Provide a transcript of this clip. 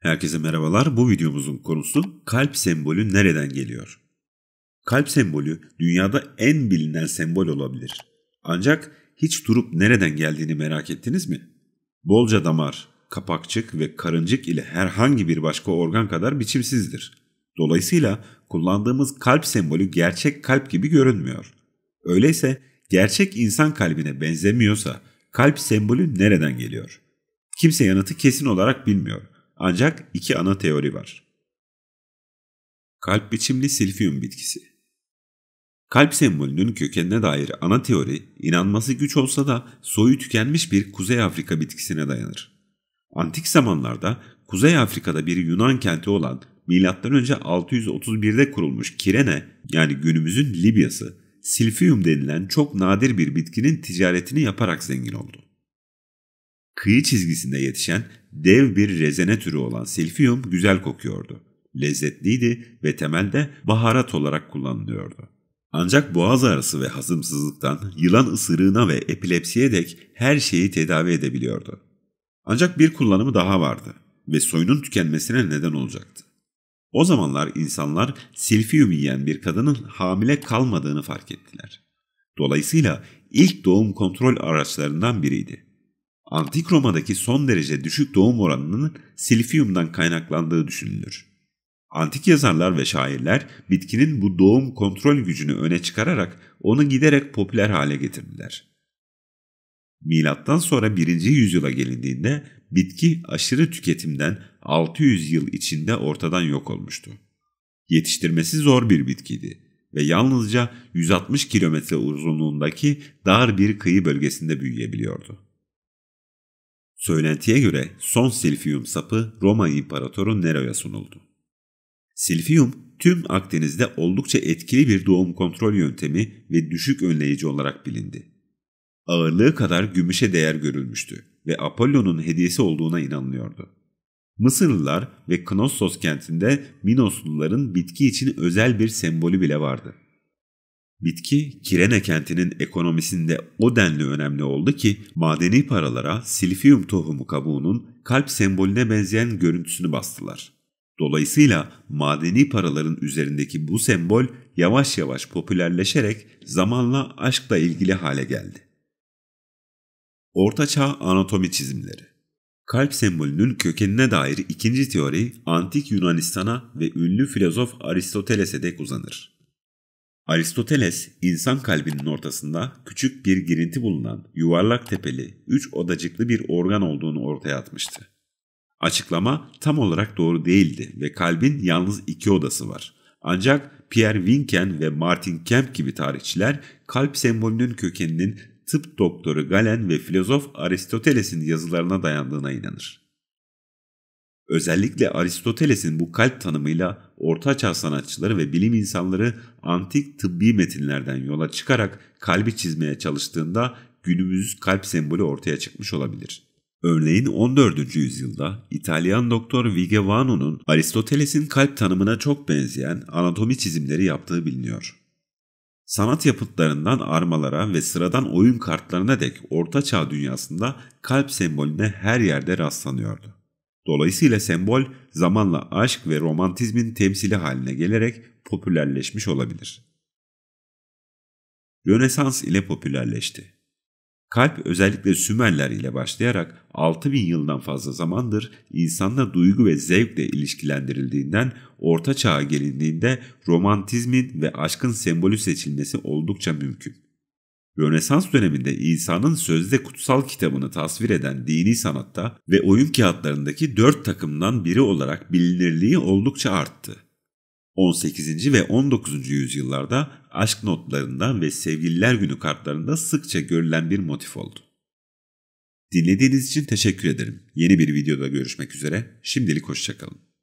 Herkese merhabalar. Bu videomuzun konusu kalp sembolü nereden geliyor? Kalp sembolü dünyada en bilinen sembol olabilir. Ancak hiç durup nereden geldiğini merak ettiniz mi? Bolca damar, kapakçık ve karıncık ile herhangi bir başka organ kadar biçimsizdir. Dolayısıyla kullandığımız kalp sembolü gerçek kalp gibi görünmüyor. Öyleyse gerçek insan kalbine benzemiyorsa kalp sembolü nereden geliyor? Kimse yanıtı kesin olarak bilmiyor. Ancak iki ana teori var. Kalp biçimli silfium bitkisi Kalp sembolünün kökenine dair ana teori, inanması güç olsa da soyu tükenmiş bir Kuzey Afrika bitkisine dayanır. Antik zamanlarda Kuzey Afrika'da bir Yunan kenti olan M.Ö. 631'de kurulmuş Kirene yani günümüzün Libyası Silfium denilen çok nadir bir bitkinin ticaretini yaparak zengin oldu. Kıyı çizgisinde yetişen dev bir rezene türü olan Silfium güzel kokuyordu. Lezzetliydi ve temelde baharat olarak kullanılıyordu. Ancak boğaz ağrısı ve hazımsızlıktan yılan ısırığına ve epilepsiye dek her şeyi tedavi edebiliyordu. Ancak bir kullanımı daha vardı ve soyunun tükenmesine neden olacaktı. O zamanlar insanlar silfiyum yiyen bir kadının hamile kalmadığını fark ettiler. Dolayısıyla ilk doğum kontrol araçlarından biriydi. Antik Roma'daki son derece düşük doğum oranının silfiyumdan kaynaklandığı düşünülür. Antik yazarlar ve şairler bitkinin bu doğum kontrol gücünü öne çıkararak onu giderek popüler hale getirdiler. Milattan sonra 1. yüzyıla gelindiğinde bitki aşırı tüketimden 600 yıl içinde ortadan yok olmuştu. Yetiştirmesi zor bir bitkiydi ve yalnızca 160 kilometre uzunluğundaki dar bir kıyı bölgesinde büyüyebiliyordu. Söylentiye göre son silfiyum sapı Roma İmparatoru Nero'ya sunuldu. Silfiyum tüm Akdeniz'de oldukça etkili bir doğum kontrol yöntemi ve düşük önleyici olarak bilindi ağırlığı kadar gümüşe değer görülmüştü ve Apollo'nun hediyesi olduğuna inanılıyordu. Mısırlılar ve Knossos kentinde Minosluların bitki için özel bir sembolü bile vardı. Bitki, Kirene kentinin ekonomisinde o denli önemli oldu ki madeni paralara silfium tohumu kabuğunun kalp sembolüne benzeyen görüntüsünü bastılar. Dolayısıyla madeni paraların üzerindeki bu sembol yavaş yavaş popülerleşerek zamanla aşkla ilgili hale geldi. Ortaçağ anatomi çizimleri Kalp sembolünün kökenine dair ikinci teori antik Yunanistan'a ve ünlü filozof Aristoteles'e dek uzanır. Aristoteles, insan kalbinin ortasında küçük bir girinti bulunan yuvarlak tepeli, üç odacıklı bir organ olduğunu ortaya atmıştı. Açıklama tam olarak doğru değildi ve kalbin yalnız iki odası var. Ancak Pierre Winken ve Martin Kemp gibi tarihçiler kalp sembolünün kökeninin tıp doktoru Galen ve filozof Aristoteles'in yazılarına dayandığına inanır. Özellikle Aristoteles'in bu kalp tanımıyla ortaçağ sanatçıları ve bilim insanları antik tıbbi metinlerden yola çıkarak kalbi çizmeye çalıştığında günümüz kalp sembolü ortaya çıkmış olabilir. Örneğin 14. yüzyılda İtalyan doktor Vigevano'nun Aristoteles'in kalp tanımına çok benzeyen anatomi çizimleri yaptığı biliniyor. Sanat yapıtlarından armalara ve sıradan oyun kartlarına dek Orta Çağ dünyasında kalp sembolüne her yerde rastlanıyordu. Dolayısıyla sembol zamanla aşk ve romantizmin temsili haline gelerek popülerleşmiş olabilir. Rönesans ile popülerleşti. Kalp özellikle Sümerler ile başlayarak 6000 yıldan fazla zamandır insanla duygu ve zevkle ilişkilendirildiğinden orta çağa gelindiğinde romantizmin ve aşkın sembolü seçilmesi oldukça mümkün. Rönesans döneminde insanın sözde kutsal kitabını tasvir eden dini sanatta ve oyun kağıtlarındaki dört takımdan biri olarak bilinirliği oldukça arttı. 18. ve 19. yüzyıllarda aşk notlarında ve sevgililer günü kartlarında sıkça görülen bir motif oldu. Dinlediğiniz için teşekkür ederim. Yeni bir videoda görüşmek üzere. Şimdilik hoşçakalın.